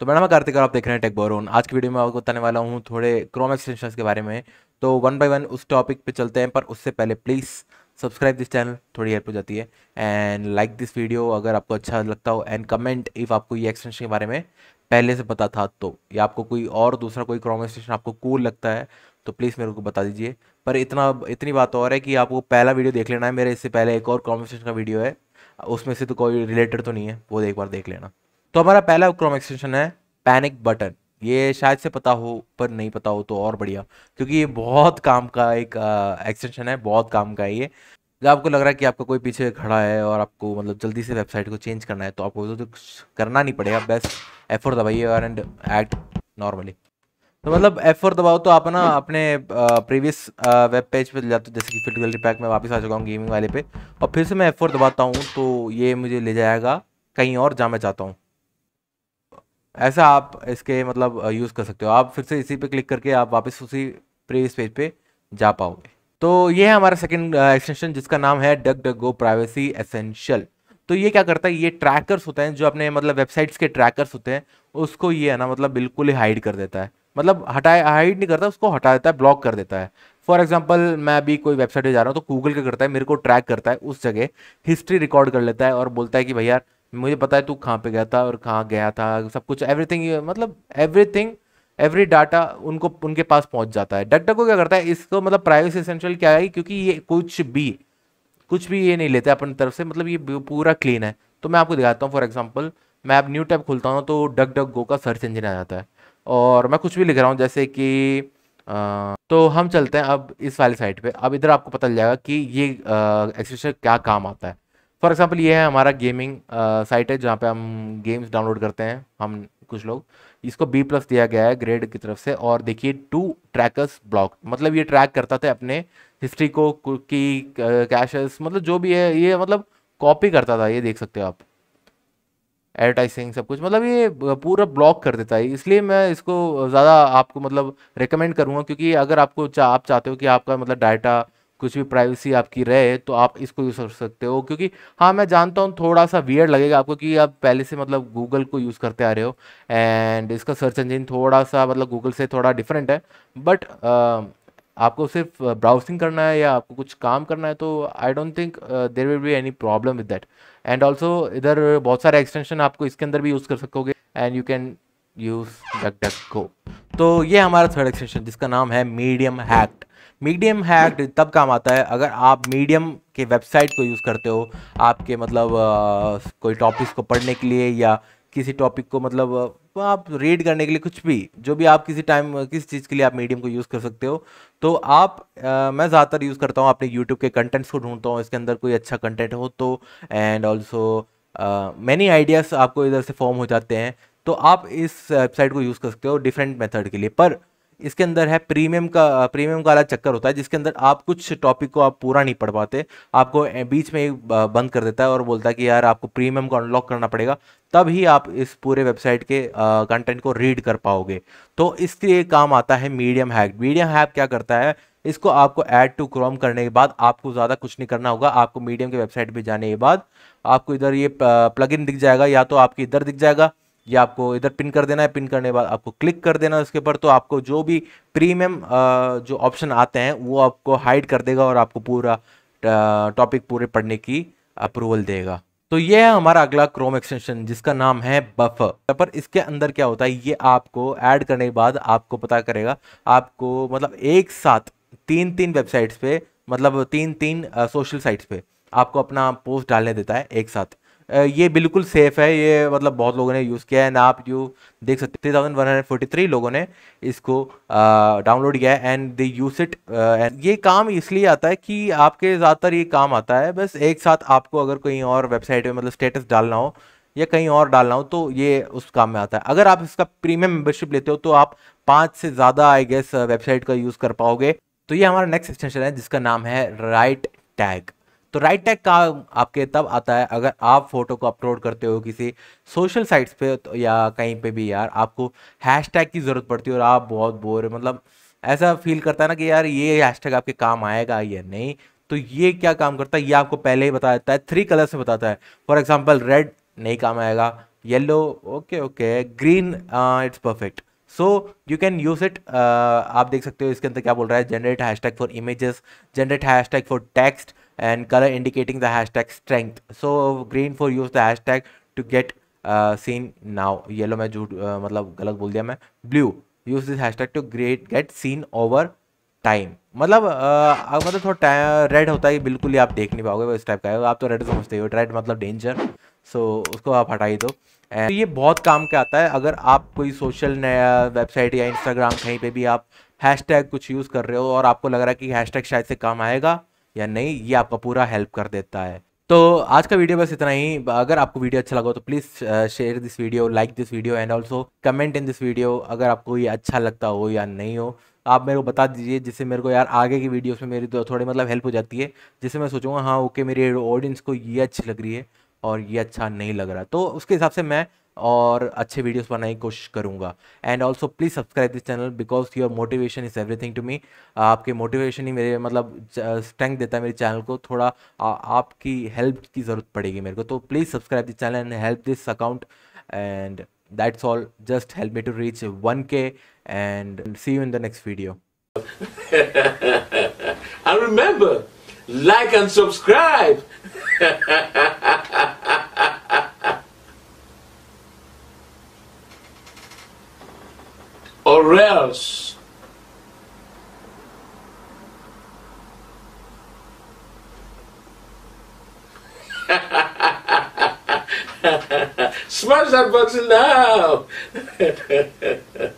तो मैडम मैं कार्तिक आप देख रहे हैं टेक बोरोन आज की वीडियो में आपको बताने वाला हूँ थोड़े क्रोम एक्सटेंशन के बारे में तो वन बाय वन उस टॉपिक पे चलते हैं पर उससे पहले प्लीज़ सब्सक्राइब दिस चैनल थोड़ी हेल्प हो जाती है एंड लाइक दिस वीडियो अगर आपको अच्छा लगता हो एंड कमेंट इफ़ आपको ये एक्सटेंशन के बारे में पहले से पता था तो या आपको कोई और दूसरा कोई क्रोम एक्सटेंशन आपको कूल लगता है तो प्लीज़ मेरे को बता दीजिए पर इतना इतनी बात और है कि आपको पहला वीडियो देख लेना है मेरे इससे पहले एक और क्रोम एक्सटेंशन का वीडियो है उसमें से तो कोई रिलेटेड तो नहीं है वो एक बार देख लेना तो हमारा पहला क्रोम एक्सटेंशन है पैनिक बटन ये शायद से पता हो पर नहीं पता हो तो और बढ़िया क्योंकि ये बहुत काम का एक एक्सटेंशन है बहुत काम का है ये जब आपको लग रहा है कि आपका कोई पीछे खड़ा है और आपको मतलब जल्दी से वेबसाइट को चेंज करना है तो आपको तो कुछ करना नहीं पड़ेगा बेस्ट एफ दबाइए और एंड एक्ट नॉर्मली तो मतलब एफ दबाओ तो आप ना अपने प्रीवियस वेब पेज पे जाते जैसे कि फिट गैलरी पैक में वापस आ चुका हूँ गेमिंग वाले पे और फिर से मैं एफ दबाता हूँ तो ये मुझे ले जाएगा कहीं और जहाँ मैं चाहता हूँ ऐसा आप इसके मतलब यूज़ कर सकते हो आप फिर से इसी पे क्लिक करके आप वापस उसी प्रीवियस पेज पे जा पाओगे तो ये है हमारा सेकेंड एक्सटेंशन जिसका नाम है डग डग गो प्राइवेसी एसेंशियल तो ये क्या करता है ये ट्रैकर्स होते हैं जो अपने मतलब वेबसाइट्स के ट्रैकर्स होते हैं उसको ये है ना मतलब बिल्कुल ही हाइड कर देता है मतलब हटाए हाइड नहीं करता उसको हटा देता है ब्लॉक कर देता है फॉर एग्जाम्पल मैं अभी कोई वेबसाइट पर जा रहा हूँ तो गूगल क्या करता है मेरे को ट्रैक करता है उस जगह हिस्ट्री रिकॉर्ड कर लेता है और बोलता है कि भैया मुझे पता है तू कहाँ पे गया था और कहाँ गया था सब कुछ एवरीथिंग मतलब एवरीथिंग एवरी डाटा उनको उनके पास पहुंच जाता है डक को क्या करता है इसको मतलब प्राइवेसी सेंट्रल क्या है क्योंकि ये कुछ भी कुछ भी ये नहीं लेते अपनी तरफ से मतलब ये पूरा क्लीन है तो मैं आपको दिखाता हूँ फॉर एग्जाम्पल मैं आप न्यू टैब खुलता हूँ तो डक डक गो का सर्च इंजन आ जाता है और मैं कुछ भी लिख रहा हूँ जैसे कि आ, तो हम चलते हैं अब इस वाली साइट पे अब इधर आपको पता चल जाएगा कि ये एक्सप्रेशन क्या काम आता है फॉर एग्जाम्पल ये है हमारा गेमिंग साइट है जहाँ पे हम गेम्स डाउनलोड करते हैं हम कुछ लोग इसको बी प्लस दिया गया है ग्रेड की तरफ से और देखिए टू ट्रैकर्स ब्लॉक मतलब ये ट्रैक करता था अपने हिस्ट्री को की कैशेस मतलब जो भी है ये मतलब कॉपी करता था ये देख सकते हो आप एडवर्टाइजिंग सब कुछ मतलब ये पूरा ब्लॉक कर देता है इसलिए मैं इसको ज़्यादा आपको मतलब रिकमेंड करूँगा क्योंकि अगर आपको चा, आप चाहते हो कि आपका मतलब डाटा कुछ भी प्राइवेसी आपकी रहे तो आप इसको यूज़ कर सकते हो क्योंकि हाँ मैं जानता हूँ थोड़ा सा वियर लगेगा आपको कि आप पहले से मतलब गूगल को यूज़ करते आ रहे हो एंड इसका सर्च इंजन थोड़ा सा मतलब गूगल से थोड़ा डिफरेंट है बट आपको सिर्फ ब्राउजिंग करना है या आपको कुछ काम करना है तो I don't think there will be any problem with that and also इधर बहुत सारे एक्सटेंशन आपको इसके अंदर भी यूज़ कर सकोगे and you can use Duck Duck को तो ये हमारा थर्ड एक्सटेंशन जिसका नाम है मीडियम हैक्ट मीडियम है तब काम आता है अगर आप मीडियम के वेबसाइट को यूज़ करते हो आपके मतलब आ, कोई टॉपिक्स को पढ़ने के लिए या किसी टॉपिक को मतलब आप रीड करने के लिए कुछ भी जो भी आप किसी टाइम किस चीज़ के लिए आप मीडियम को यूज़ कर सकते हो तो आप आ, मैं ज़्यादातर यूज़ करता हूँ अपने यूट्यूब के कंटेंट्स को ढूंढता हूँ इसके अंदर कोई अच्छा कंटेंट हो तो एंड ऑल्सो मैनी आइडियाज़ आपको इधर से फॉर्म हो जाते हैं तो आप इस वेबसाइट को यूज़ कर सकते हो डिफरेंट मेथड के लिए पर इसके अंदर है प्रीमियम का प्रीमियम का अलग चक्कर होता है जिसके अंदर आप कुछ टॉपिक को आप पूरा नहीं पढ़ पाते आपको बीच में बंद कर देता है और बोलता है कि यार आपको प्रीमियम को अनलॉक करना पड़ेगा तब ही आप इस पूरे वेबसाइट के कंटेंट को रीड कर पाओगे तो इसके लिए काम आता है मीडियम हैक मीडियम हैक क्या करता है इसको आपको ऐड टू क्रोम करने के बाद आपको ज़्यादा कुछ नहीं करना होगा आपको मीडियम के वेबसाइट पर जाने के बाद आपको इधर ये प्लगइन दिख जाएगा या तो आपके इधर दिख जाएगा ये आपको इधर पिन कर देना है पिन करने के बाद आपको क्लिक कर देना है उसके ऊपर तो आपको जो भी प्रीमियम जो ऑप्शन आते हैं वो आपको हाइड कर देगा और आपको पूरा टॉपिक पूरे पढ़ने की अप्रूवल देगा तो ये है हमारा अगला क्रोम एक्सटेंशन जिसका नाम है बफर पर इसके अंदर क्या होता है ये आपको ऐड करने के बाद आपको पता करेगा आपको मतलब एक साथ तीन तीन वेबसाइट्स पे मतलब तीन तीन सोशल साइट्स पे आपको अपना पोस्ट डालने देता है एक साथ ये बिल्कुल सेफ़ है ये मतलब बहुत लोगों ने यूज़ किया है एंड आप जो देख सकते three thousand one hundred forty three लोगों ने इसको डाउनलोड किया है and they use it and ये काम इसलिए आता है कि आपके ज़्यादातर ये काम आता है बस एक साथ आपको अगर कहीं और वेबसाइट में मतलब स्टेटस डालना हो या कहीं और डालना हो तो ये उस काम में आता है अगर आप इसका प्रीमियम मेंबरशिप लेते हो तो आप पाँच से ज़्यादा आई गेस वेबसाइट का यूज़ कर पाओगे तो ये हमारा नेक्स्ट एक्सटेंशन है जिसका नाम है राइट टैग तो राइट टैग का आपके तब आता है अगर आप फोटो को अपलोड करते हो किसी सोशल साइट्स पे तो या कहीं पे भी यार आपको हैश टैग की ज़रूरत पड़ती है और आप बहुत बोर मतलब ऐसा फील करता है ना कि यार ये हैशटैग आपके काम आएगा या नहीं तो ये क्या काम करता है ये आपको पहले ही बता देता है थ्री कलर से बताता है फॉर एग्जाम्पल रेड नहीं काम आएगा yellow okay okay green it's perfect so you can use it आप देख सकते हो इसके अंदर क्या बोल रहा है generate hashtag for images generate hashtag for text and color indicating the hashtag strength so green for use the hashtag to get seen now yellow मैं झूठ uh, मतलब गलत बोल दिया मैं blue use this hashtag to great get seen over time मतलब uh, मतलब थोड़ा रेड uh, होता है बिल्कुल ही आप देख नहीं पाओगे वो इस टाइप का है आप तो रेड समझते हो रेड मतलब डेंजर सो so, उसको आप हटा ही दो एंड तो ये बहुत काम का आता है अगर आप कोई सोशल वेबसाइट uh, या इंस्टाग्राम कहीं पे भी आप हैशटैग कुछ यूज़ कर रहे हो और आपको लग रहा है कि हैशटैग शायद से काम आएगा या नहीं ये आपका पूरा हेल्प कर देता है तो आज का वीडियो बस इतना ही अगर आपको वीडियो अच्छा लगा तो please share this video like this video and also comment in this video अगर आपको ये अच्छा लगता हो या नहीं हो आप मेरे को बता दीजिए जिससे मेरे को यार आगे की वीडियोस में मेरी तो थोड़ी मतलब हेल्प हो जाती है जिससे मैं सोचूंगा हाँ ओके मेरी ऑडियंस को ये अच्छी लग रही है और ये अच्छा नहीं लग रहा तो उसके हिसाब से मैं और अच्छे वीडियोस बनाने की कोशिश करूंगा and also please subscribe this channel because your motivation is everything to me आपके मोटिवेशन ही मेरे मतलब स्ट्रेंथ देता है मेरे चैनल को थोड़ा आ, आपकी हेल्प की ज़रूरत पड़ेगी मेरे को तो please subscribe this channel and help this account and all just help me to reach one K and see you in the next video I remember like and subscribe or else Smash that button now!